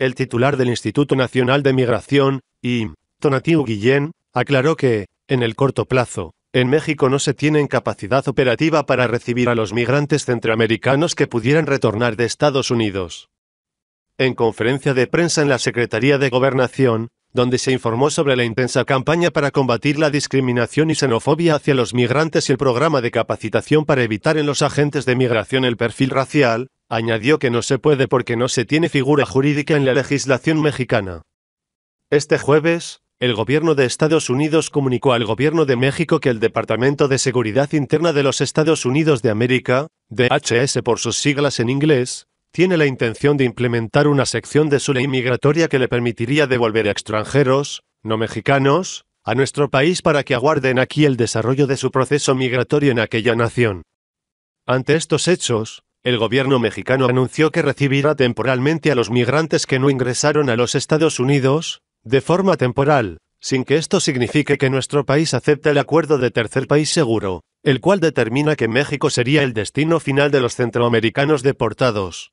El titular del Instituto Nacional de Migración, IM, Tonatiu Guillén, aclaró que, en el corto plazo, en México no se tiene capacidad operativa para recibir a los migrantes centroamericanos que pudieran retornar de Estados Unidos. En conferencia de prensa en la Secretaría de Gobernación, donde se informó sobre la intensa campaña para combatir la discriminación y xenofobia hacia los migrantes y el programa de capacitación para evitar en los agentes de migración el perfil racial, Añadió que no se puede porque no se tiene figura jurídica en la legislación mexicana. Este jueves, el gobierno de Estados Unidos comunicó al gobierno de México que el Departamento de Seguridad Interna de los Estados Unidos de América, DHS por sus siglas en inglés, tiene la intención de implementar una sección de su ley migratoria que le permitiría devolver a extranjeros, no mexicanos, a nuestro país para que aguarden aquí el desarrollo de su proceso migratorio en aquella nación. Ante estos hechos, el gobierno mexicano anunció que recibirá temporalmente a los migrantes que no ingresaron a los Estados Unidos, de forma temporal, sin que esto signifique que nuestro país acepte el acuerdo de tercer país seguro, el cual determina que México sería el destino final de los centroamericanos deportados.